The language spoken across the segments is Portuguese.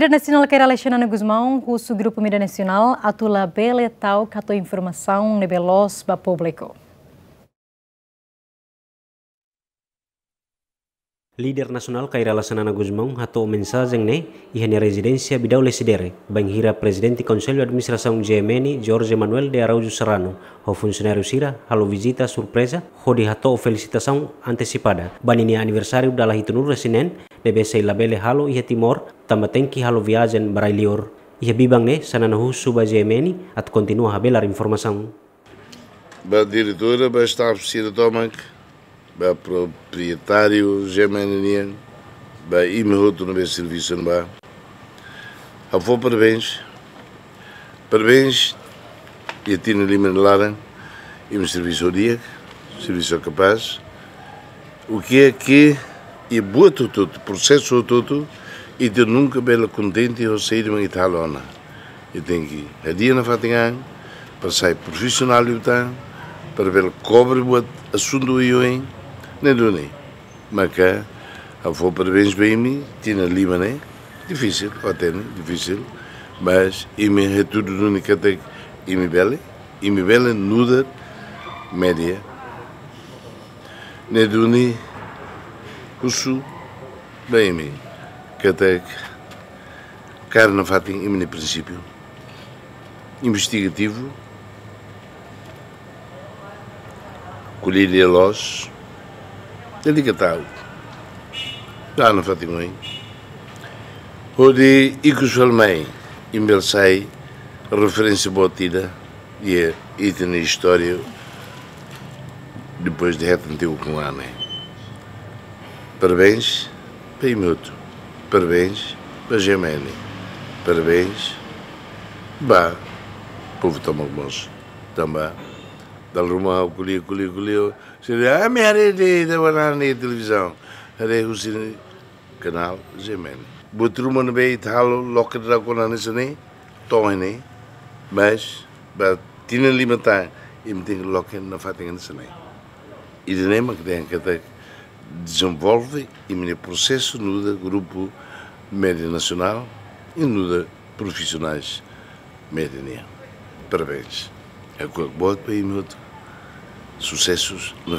Mira Nacional quer Alexandre Guzmão, curso Grupo Mira Nacional, atula beletau, catou informação, nebelos, para público. Lider nasional kaira lasanana Guzmão mensa mensagem ne ihani residensia bidau le sidere, banhira presidente Conselho de Administração jemeni george Manuel de arauju Serrano, ho funsionario Sira, halo visita surpresa, hodi hatou felicitação bani Banini anniversari udala hitunur Resinen, debe sei labele halo ia timor, tamatenki halo viagem brailior. Ia bibang ne husu ba Jemeni at kontinua habelar belar Ba diretora, ba estar a ba proprietário germaniano ba e no meu serviço no bar avô parabéns parabéns e a Tina Lima Lara e me serviço ao dia serviço ao capaz o que é que é boa tudo processo é tudo e de nunca bela contente eu sair de uma italona e tenho que a dia na fatinha para sair profissional e então, para ver cobre o assunto eu hein Nendoni, Macá, avô parabéns bem-me, lima Limane, difícil, Otene, né? difícil, mas ime retudo é do Nicatec, ime bele, ime bele nuda, média. o su, bem cara na carne fatim, ime princípio. Investigativo, colher-lhe a loja, que que ah, o seu Odi em Imersei referência botida e item história depois de antigo com Ana Parabéns para Imuto Parabéns para Parabéns Bah Povo Tomagos Também dalam rumah kuliah kuliah kuliah saya ah, hari di dewan ni televisão hari husin canal zemen butruman be ithalo loket ra kona ne sene tohne mas ba tinen limata imting loket na fatingen sene idinema que tem que desenvolve e meu processo nuda grupo média nacional e nuda profissionais média. Parabéns. Εγώ εκπρόσωπε είμαι ότι sucesos no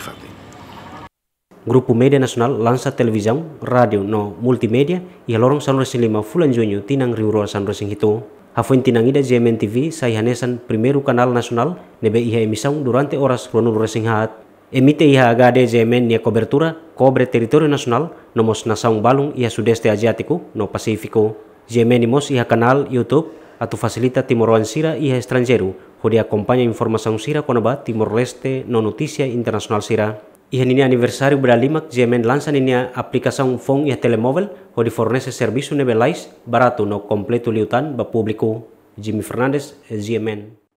Grupo Media Nasional lansa televisão, rádio no multimédia e lorong Rosin lima fulan junho tinang riurol San Rosin hito. Hafuin tinang ida GMN TV saihanesan primeiro kanal nasional nebe iha emissão durante horas resing hat. Emite iha HD GMN nia cobertura cobre território nacional nomos nação balung iha sudeste asiático no pacífico. GMN mos iha canal YouTube atau fasilita timoruan sira iha estrangeiro Onde acompanha Informasi informação Sira Conabá, Timor-Leste, no Notícia Internacional Sira. Ia ini aniversário lima Jemen lansa ninia aplikasi Fon e Telemóvel, onde fornece serviço nebelais barato no completo liutan ba público. Jimmy Fernandes, Jemen.